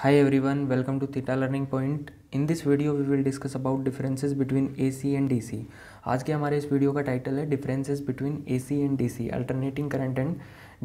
Hi everyone, welcome to Theta Learning Point. In this video we will discuss about differences between AC and DC. आज के हमारे इस video का title है differences between AC and DC alternating current and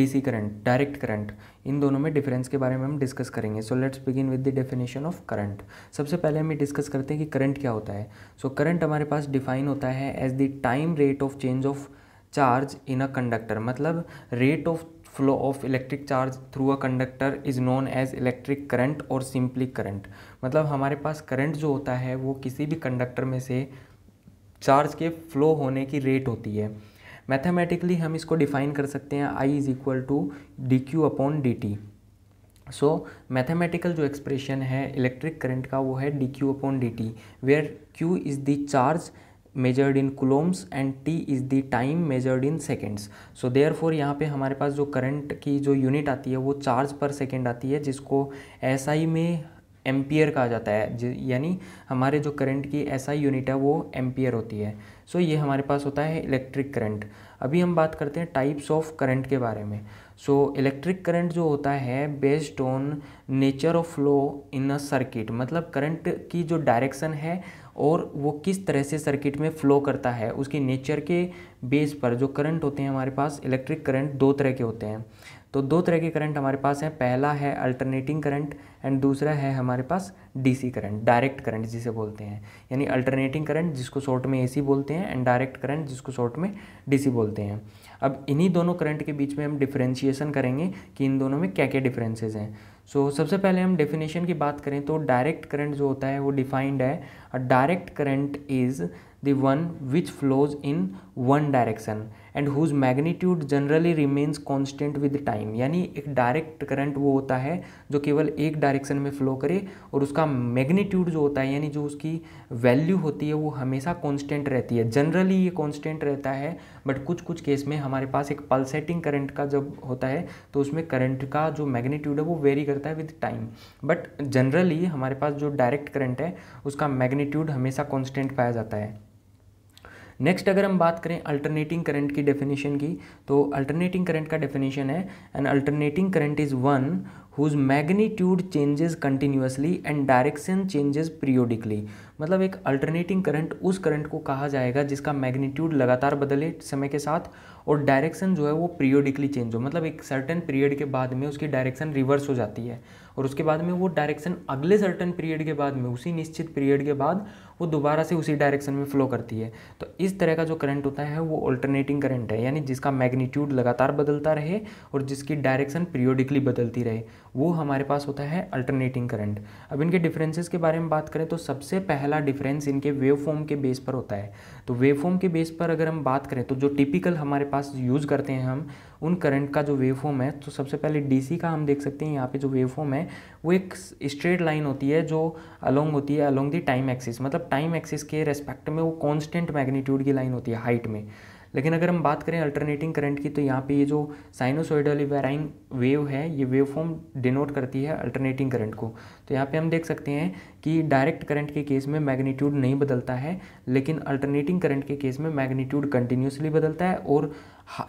DC current, direct current. इन दोनों में difference के बारे में हम डिस्कस करेंगे so let's begin with the definition of current सबसे पहले हम ये डिस्कस करते हैं कि करंट क्या होता है सो so, करंट हमारे पास डिफाइन होता है as the time rate of change of charge in a conductor मतलब rate of flow of electric charge through a conductor is known as electric current और सिंपली करंट मतलब हमारे पास करंट जो होता है वो किसी भी कंडक्टर में से चार्ज के फ्लो होने की रेट होती है मैथमेटिकली हम इसको डिफाइन कर सकते हैं I is equal to D Q upon D T so mathematical जो एक्सप्रेशन है इलेक्ट्रिक करंट का वो है D Q upon D T where Q is the charge measured in coulombs and t is the time measured in seconds. So therefore यहाँ पे हमारे पास जो current की जो unit आती है वो charge per second आती है जिसको SI में एम्पियर कहा जाता है यानी हमारे जो करंट की ऐसा यूनिट है वो एम्पियर होती है सो so, ये हमारे पास होता है इलेक्ट्रिक करंट अभी हम बात करते हैं टाइप्स ऑफ करंट के बारे में सो इलेक्ट्रिक करंट जो होता है based on nature of flow in a circuit मतलब करंट की जो डायरेक्शन है और वो किस तरह से सर्किट में फ़्लो करता है उसके नेचर के बेस पर जो करंट होते हैं हमारे पास इलेक्ट्रिक करंट दो तरह के होते हैं तो दो तरह के करंट हमारे पास हैं पहला है अल्टरनेटिंग करंट एंड दूसरा है हमारे पास डीसी करंट डायरेक्ट करंट जिसे बोलते हैं यानी अल्टरनेटिंग करंट जिसको शॉर्ट में एसी बोलते हैं एंड डायरेक्ट करंट जिसको शॉर्ट में डीसी बोलते हैं अब इन्हीं दोनों करंट के बीच में हम डिफ्रेंशिएशन करेंगे कि इन दोनों में क्या क्या डिफरेंसेज हैं सो so, सबसे पहले हम डेफिनेशन की बात करें तो डायरेक्ट करंट जो होता है वो डिफाइंड है direct current is the one which flows in one direction and whose magnitude generally remains constant with time यानी एक डायरेक्ट करंट वो होता है जो केवल एक डायरेक्शन में फ्लो करे और उसका मैग्नीट्यूड जो होता है यानी जो उसकी वैल्यू होती है वो हमेशा कॉन्स्टेंट रहती है जनरली ये कॉन्स्टेंट रहता है बट कुछ कुछ केस में हमारे पास एक पल्सेटिंग करंट का जब होता है तो उसमें करंट का जो मैग्नीट्यूड है वो वेरी करता है विद टाइम बट जनरली हमारे पास जो डायरेक्ट करंट है उसका मैग्नीट्यूड हमेशा कॉन्स्टेंट पाया जाता है नेक्स्ट अगर हम बात करें अल्टरनेटिंग करंट की डेफिनेशन की तो अल्टरनेटिंग करंट का डेफिनेशन है an alternating current is one whose magnitude changes continuously and direction changes periodically मतलब एक अल्टरनेटिंग करंट उस करंट को कहा जाएगा जिसका मैग्नीट्यूड लगातार बदले समय के साथ और डायरेक्शन जो है वो पीरियोडिकली चेंज हो मतलब एक सर्टन पीरियड के बाद में उसकी डायरेक्शन रिवर्स हो जाती है और उसके बाद में वो डायरेक्शन अगले सर्टन पीरियड के बाद में उसी निश्चित पीरियड के बाद वो दोबारा से उसी डायरेक्शन में फ्लो करती है तो इस तरह का जो करंट होता है वो अल्टरनेटिंग करंट है यानी जिसका मैग्नीट्यूड लगातार बदलता रहे और जिसकी डायरेक्शन पीरियोडिकली बदलती रहे वो हमारे पास होता है अल्टरनेटिंग करंट अब इनके डिफरेंसेस के बारे में बात करें तो सबसे पहले पहला डिफरेंस इनके वेव फॉर्म के बेस पर होता है तो वेव फॉर्म के बेस पर अगर हम बात करें तो जो टिपिकल हमारे पास यूज़ करते हैं हम उन करंट का जो वेव फॉर्म है तो सबसे पहले डीसी का हम देख सकते हैं यहाँ पे जो वेव फॉर्म है वो एक स्ट्रेट लाइन होती है जो अलोंग होती है अलोंग दी टाइम एक्सिस मतलब टाइम एक्सिस के रेस्पेक्ट में वो कॉन्स्टेंट मैग्नीट्यूड की लाइन होती है हाइट में लेकिन अगर हम बात करें अल्टरनेटिंग करंट की तो यहाँ पे ये जो साइनोसोइडल वेराइन वेव है ये वेव फॉर्म डिनोट करती है अल्टरनेटिंग करंट को तो यहाँ पे हम देख सकते हैं कि डायरेक्ट करंट के केस में मैग्नीट्यूड नहीं बदलता है लेकिन अल्टरनेटिंग करंट के केस में मैग्नीट्यूड कंटिन्यूसली बदलता है और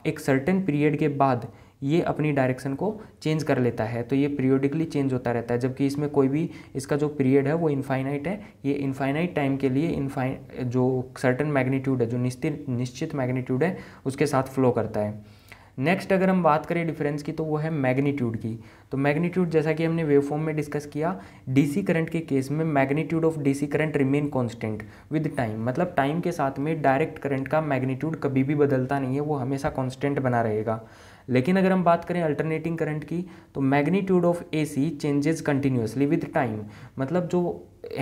एक सर्टेन पीरियड के बाद ये अपनी डायरेक्शन को चेंज कर लेता है तो ये पीरियोडिकली चेंज होता रहता है जबकि इसमें कोई भी इसका जो पीरियड है वो इनफाइनाइट है ये इनफाइनाइट टाइम के लिए इनफाइ जो सर्टन मैग्नीट्यूड है जो निश्चित निश्चित मैग्नीट्यूड है उसके साथ फ्लो करता है नेक्स्ट अगर हम बात करें डिफरेंस की तो वो है मैग्नीट्यूड की तो मैग्नीट्यूड जैसा कि हमने वेव फॉर्म में डिस्कस किया डीसी करंट के केस में magnitude of DC current remain constant with time मतलब टाइम के साथ में डायरेक्ट करंट का मैग्नीट्यूड कभी भी बदलता नहीं है वो हमेशा कांस्टेंट बना रहेगा लेकिन अगर हम बात करें अल्टरनेटिंग करंट की तो magnitude of A C changes continuously with time मतलब जो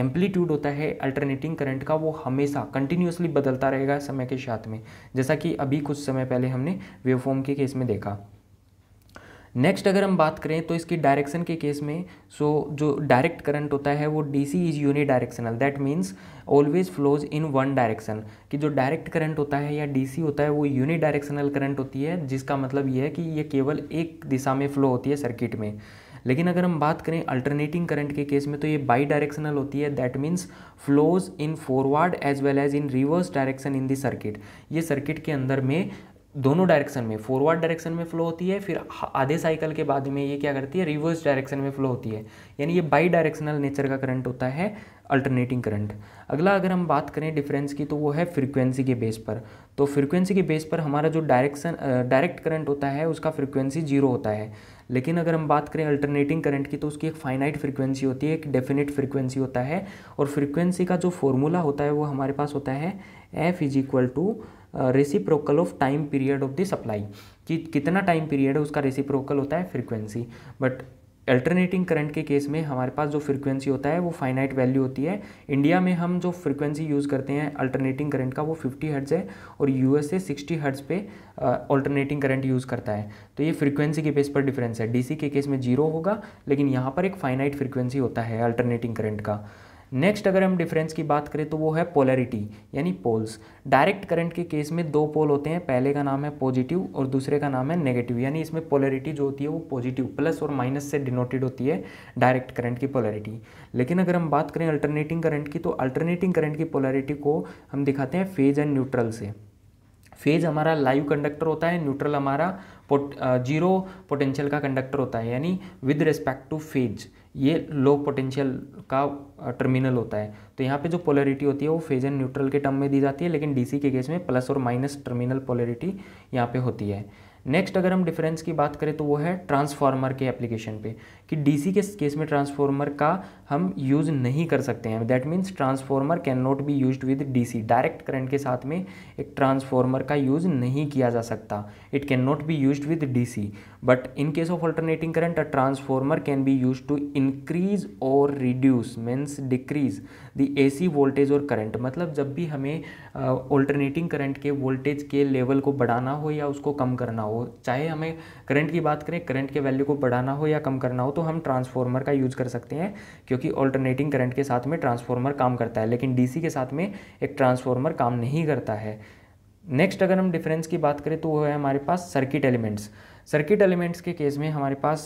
एम्पलीट्यूड होता है अल्टरनेटिंग करंट का वो हमेशा कंटिन्यूसली बदलता रहेगा समय के साथ में जैसा कि अभी कुछ समय पहले हमने वेवफॉर्म के केस में देखा नेक्स्ट अगर हम बात करें तो इसकी डायरेक्शन के केस में सो so, जो डायरेक्ट करंट होता है वो DC is unidirectional that means always flows in one direction कि जो डायरेक्ट करंट होता है या डीसी होता है वो यूनी डायरेक्शनल करंट होती है जिसका मतलब ये है कि ये केवल एक दिशा में फ्लो होती है सर्किट में लेकिन अगर हम बात करें अल्टरनेटिंग करंट के केस में तो ये बाई डायरेक्शनल होती है that means flows in forward as well as in reverse direction in the circuit ये सर्किट के अंदर में दोनों डायरेक्शन hmm. में फॉरवर्ड डायरेक्शन में फ्लो होती है फिर आधे साइकिल के बाद में ये क्या करती है रिवर्स डायरेक्शन में फ्लो होती है यानी ये बाई डायरेक्शनल नेचर का करंट होता है अल्टरनेटिंग करंट अगला अगर हम बात करें डिफरेंस की तो वो है फ्रीक्वेंसी के बेस पर तो फ्रीक्वेंसी के बेस पर हमारा जो डायरेक्शन डायरेक्ट करंट होता है उसका फ्रीक्वेंसी जीरो होता है लेकिन अगर हम बात करें अल्टरनेटिंग करंट की तो उसकी एक फाइनाइट फ्रीक्वेंसी होती है एक डेफिनेट फ्रीक्वेंसी होता है और फ्रीक्वेंसी का जो फॉर्मूला होता है वो हमारे पास होता है F is equal to reciprocal of time period of the supply कि कितना टाइम पीरियड है उसका रेसिप्रोकल होता है फ्रीक्वेंसी बट अल्टरनेटिंग करंट के केस में हमारे पास जो फ्रीक्वेंसी होता है वो फाइनाइट वैल्यू होती है इंडिया में हम जो फ्रीक्वेंसी यूज़ करते हैं अल्टरनेटिंग करंट का वो 50 हर्ट्ज़ है और यूएसए 60 हर्ट्ज़ पे अल्टरनेटिंग करंट यूज़ करता है तो ये फ्रीक्वेंसी के बेस पर डिफरेंस है डीसी के केस में जीरो होगा लेकिन यहाँ पर एक फाइनाइट फ्रिक्वेंसी होता है अल्टरनेटिंग करंट का नेक्स्ट अगर हम डिफरेंस की बात करें तो वो है पोलैरिटी यानी पोल्स डायरेक्ट करंट के केस में दो पोल होते हैं पहले का नाम है पॉजिटिव और दूसरे का नाम है नेगेटिव यानी इसमें पोलैरिटी जो होती है वो पॉजिटिव प्लस और माइनस से डिनोटेड होती है डायरेक्ट करंट की पोलैरिटी लेकिन अगर हम बात करें अल्टरनेटिंग करंट की तो अल्टरनेटिंग करंट की पोलैरिटी को हम दिखाते हैं फेज एंड न्यूट्रल से फेज हमारा लाइव कंडक्टर होता है न्यूट्रल हमारा पोट, जीरो पोटेंशियल का कंडक्टर होता है यानी विद रिस्पेक्ट टू फेज ये लो पोटेंशियल का टर्मिनल होता है तो यहाँ पे जो पोलरिटी होती है वो फेज एंड न्यूट्रल के टर्म में दी जाती है लेकिन डीसी के केस में प्लस और माइनस टर्मिनल पोलरिटी यहाँ पे होती है नेक्स्ट अगर हम डिफरेंस की बात करें तो वो है ट्रांसफार्मर के एप्लीकेशन पे कि डीसी के केस में ट्रांसफार्मर का हम यूज़ नहीं कर सकते हैं that means transformer can not be use with DC direct current के साथ में एक ट्रांसफार्मर का यूज़ नहीं किया जा सकता it can not be use with DC but in case of alternating current a transformer can be use to increase और reduce means decrease the a voltage और करंट मतलब जब भी हमें ऑल्टरनेटिंग uh, करंट के वोल्टेज के level को बढ़ाना हो या उसको कम करना हो हो चाहे हमें करंट की बात करें करंट के वैल्यू को बढ़ाना हो या कम करना हो तो हम ट्रांसफार्मर का यूज़ कर सकते हैं क्योंकि ऑल्टरनेटिंग करंट के साथ में ट्रांसफार्मर काम करता है लेकिन डीसी के साथ में एक ट्रांसफार्मर काम नहीं करता है नेक्स्ट अगर हम डिफरेंस की बात करें तो वो है हमारे पास सर्किट एलिमेंट्स सर्किट एलिमेंट्स के केस में हमारे पास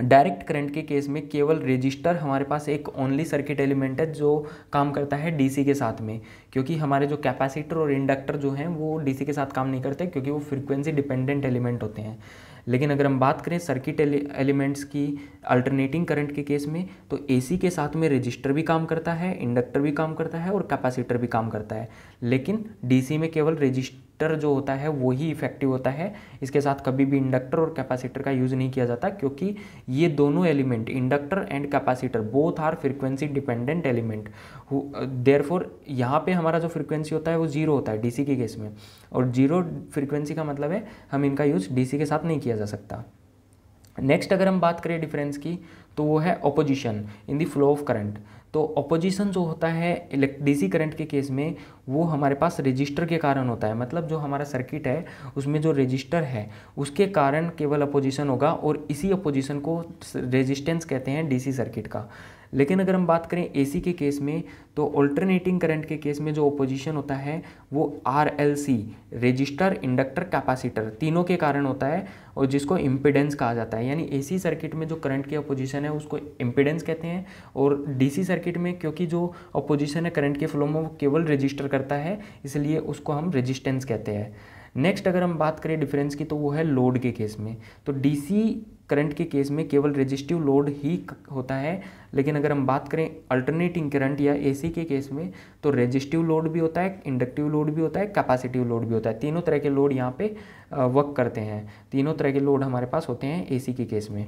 डायरेक्ट करंट के केस में केवल रजिस्टर हमारे पास एक ओनली सर्किट एलिमेंट है जो काम करता है डीसी के साथ में क्योंकि हमारे जो कैपेसिटर और इंडक्टर जो हैं वो डीसी के साथ काम नहीं करते क्योंकि वो फ्रीक्वेंसी डिपेंडेंट एलिमेंट होते हैं लेकिन अगर हम बात करें सर्किट एलिमेंट्स की अल्टरनेटिंग करंट के केस में तो एसी के साथ में रजिस्टर भी काम करता है इंडक्टर भी काम करता है और कैपेसिटर भी काम करता है लेकिन डीसी में केवल रजिस्टर जो होता है वो ही इफेक्टिव होता है इसके साथ कभी भी इंडक्टर और कैपेसिटर का यूज़ नहीं किया जाता क्योंकि ये दोनों element inductor and capacitor both are frequency dependent element therefore यहाँ पर हमारा जो फ्रिक्वेंसी होता है वो जीरो होता है डीसी के केस में और जीरो फ्रिक्वेंसी का मतलब है हम इनका यूज़ डी के साथ नहीं किया किया जा सकता नेक्स्ट अगर हम बात करें डिफरेंस की तो वो है opposition in the flow of current तो ऑपोजिशन जो होता है डीसी करंट के केस में वो हमारे पास रजिस्टर के कारण होता है मतलब जो हमारा सर्किट है उसमें जो रजिस्टर है उसके कारण केवल अपोजिशन होगा और इसी अपोजिशन को रेजिस्टेंस कहते हैं डीसी सर्किट का लेकिन अगर हम बात करें एसी के केस में तो ऑल्टरनेटिंग करंट के केस में जो ओपोजिशन होता है वो R L C resistor inductor capacitor तीनों के कारण होता है और जिसको इम्पिडेंस कहा जाता है यानी एसी सर्किट में जो करंट की अपोजिशन है उसको इम्पिडेंस कहते हैं और डीसी सर्किट में क्योंकि जो अपोजिशन है करंट के फ्लो में वो केवल रजिस्टर करता है इसलिए उसको हम रजिस्टेंस कहते हैं नेक्स्ट अगर हम बात करें डिफरेंस की तो वो है लोड के केस में तो डीसी करंट के केस में केवल रेजिस्टिव लोड ही होता है लेकिन अगर हम बात करें अल्टरनेटिंग करंट या एसी के केस में तो रेजिस्टिव लोड भी होता है इंडक्टिव लोड भी होता है कैपेसिटिव लोड भी होता है तीनों तरह के लोड यहाँ पे वर्क करते हैं तीनों तरह के लोड हमारे पास होते हैं एसी के केस में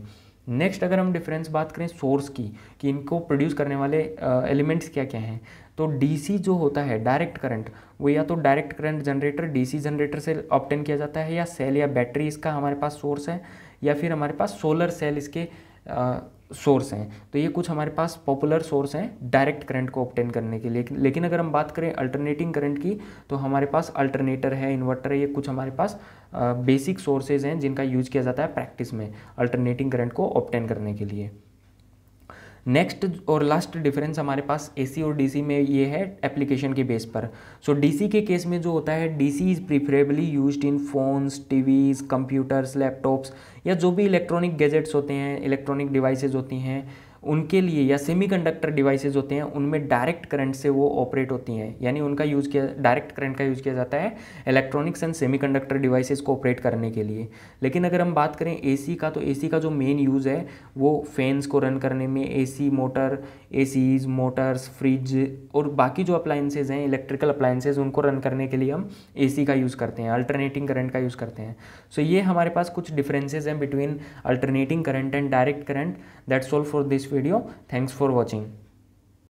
नेक्स्ट अगर हम डिफरेंस बात करें सोर्स की कि इनको प्रोड्यूस करने वाले एलिमेंट्स क्या क्या हैं तो डीसी जो होता है डायरेक्ट करंट वो या तो direct current generator DC generator से ऑप्टेन किया जाता है या सेल या बैटरी इसका हमारे पास सोर्स है या फिर हमारे पास सोलर सेल इसके सोर्स हैं तो ये कुछ हमारे पास पॉपुलर सोर्स हैं डायरेक्ट करंट को ऑप्टेन करने के लिए लेकिन अगर हम बात करें अल्टरनेटिंग करंट की तो हमारे पास अल्टरनेटर है इन्वर्टर है ये कुछ हमारे पास बेसिक सोर्सेज हैं जिनका यूज किया जाता है प्रैक्टिस में अल्टरनेटिंग करंट को ऑप्टेन करने के लिए नेक्स्ट और लास्ट डिफरेंस हमारे पास एसी और डीसी में ये है एप्लीकेशन के बेस पर सो so, डीसी के केस में जो होता है DC is preferably used in phones TVs computers laptops या जो भी इलेक्ट्रॉनिक गैजेट्स होते हैं इलेक्ट्रॉनिक डिवाइसेज होती हैं उनके लिए या सेमी कंडक्टर डिवाइसेज होते हैं उनमें डायरेक्ट करंट से वो ऑपरेट होती हैं यानी उनका यूज़ किया डायरेक्ट करंट का यूज़ किया जाता है electronics and semiconductor devices को ऑपरेट करने के लिए लेकिन अगर हम बात करें ए का तो ए का जो मेन यूज़ है वो फैंस को रन करने में a motor a motors fridge और बाकी जो अप्लाइंसेज हैं इलेक्ट्रिकल अप्लाइंसेज उनको रन करने के लिए हम ए का यूज़ करते हैं अल्टरनेटिंग करंट का यूज़ करते हैं सो so ये हमारे पास कुछ डिफरेंसेज हैं between alternating current and direct current that's all for this video thanks for watching